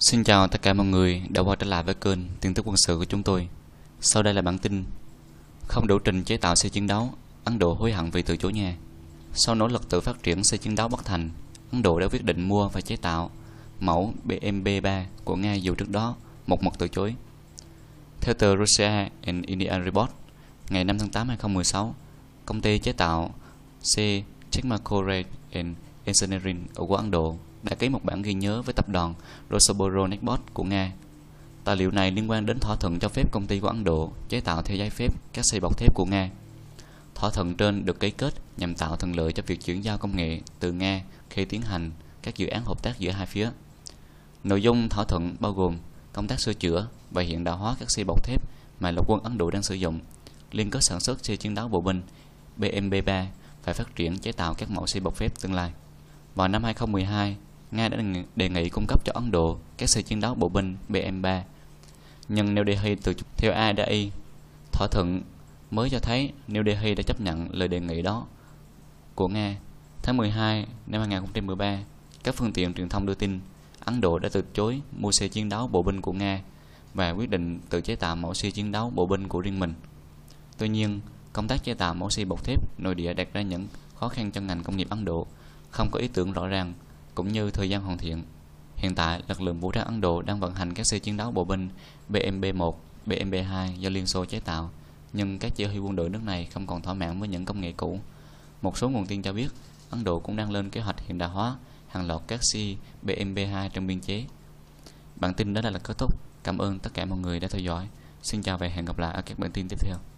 Xin chào tất cả mọi người đã quay trở lại với kênh tin tức quân sự của chúng tôi. Sau đây là bản tin Không đủ trình chế tạo xe chiến đấu, Ấn Độ hối hận vì từ chối nhà. Sau nỗ lực tự phát triển xe chiến đấu bất thành, Ấn Độ đã quyết định mua và chế tạo mẫu BMP-3 của Nga dù trước đó một mực từ chối. Theo tờ Russia and India Report, ngày 5 tháng 8 năm 2016, công ty chế tạo C. Techmacore and Engineering ở Ấn Độ đã ký một bản ghi nhớ với tập đoàn Rosaboro Netbot của Nga. Tài liệu này liên quan đến thỏa thuận cho phép công ty của Ấn Độ chế tạo theo giấy phép các xây bọc thép của Nga. Thỏa thuận trên được ký kết nhằm tạo thuận lợi cho việc chuyển giao công nghệ từ Nga khi tiến hành các dự án hợp tác giữa hai phía. Nội dung thỏa thuận bao gồm công tác sửa chữa và hiện đại hóa các xe bọc thép mà lục quân Ấn Độ đang sử dụng, liên kết sản xuất xe chiến đấu bộ binh BMB-3 và phát triển chế tạo các mẫu xe bọc thép tương lai. Vào năm 2012, Nga đã đề nghị cung cấp cho Ấn Độ các xe chiến đấu bộ binh BM-3. Nhưng New Delhi từ chối theo Adai. Thỏa thuận mới cho thấy New Delhi đã chấp nhận lời đề nghị đó của Nga. Tháng 12 năm 2013, các phương tiện truyền thông đưa tin Ấn Độ đã từ chối mua xe chiến đấu bộ binh của Nga và quyết định tự chế tạo mẫu xe chiến đấu bộ binh của riêng mình. Tuy nhiên, công tác chế tạo mẫu xe bọc thép nội địa đặt ra những khó khăn cho ngành công nghiệp Ấn Độ, không có ý tưởng rõ ràng cũng như thời gian hoàn thiện. Hiện tại, lực lượng vũ trang Ấn Độ đang vận hành các xe chiến đấu bộ binh BMP-1, BMP-2 do Liên Xô chế tạo, nhưng các chỉ huy quân đội nước này không còn thỏa mãn với những công nghệ cũ. Một số nguồn tin cho biết, Ấn Độ cũng đang lên kế hoạch hiện đại hóa hàng loạt các xe BMP-2 trong biên chế. Bản tin đó là kết thúc. Cảm ơn tất cả mọi người đã theo dõi. Xin chào và hẹn gặp lại ở các bản tin tiếp theo.